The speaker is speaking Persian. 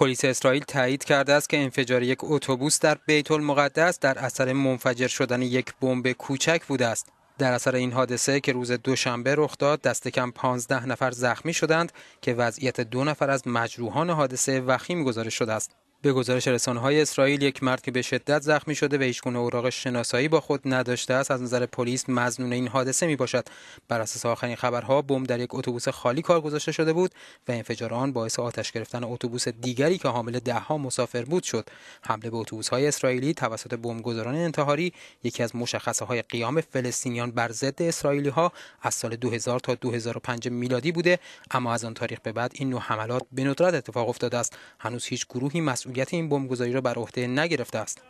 پلیس اسرائیل تایید کرده است که انفجار یک اتوبوس در بیت المقدس در اثر منفجر شدن یک بمب کوچک بوده است. در اثر این حادثه که روز دوشنبه رخ داد دست کم 15 نفر زخمی شدند که وضعیت دو نفر از مجروحان حادثه وخیم گزارش شده است. به گزارش رسانه‌های اسرائیل یک مرد که به شدت زخمی شده و هیچ گونه اوراق شناسایی با خود نداشته است از نظر پلیس مظنون این حادثه می باشد بر اساس آخرین خبرها بمب در یک اتوبوس خالی کار گذاشته شده بود و انفجار آن باعث آتش گرفتن اتوبوس دیگری که حامل دهها مسافر بود شد حمله به اتوبوس‌های اسرائیلی توسط بمبگذاران انتحاری یکی از مشخصه های قیام فلسطینیان بر ضد اسرائیلی ها از سال 2000 تا 2005 میلادی بوده اما از آن تاریخ به بعد این نوع حملات به ندرت اتفاق افتاده است هنوز هیچ گروهی مسئولیت این بمبگذاری را بر عهده نگرفته است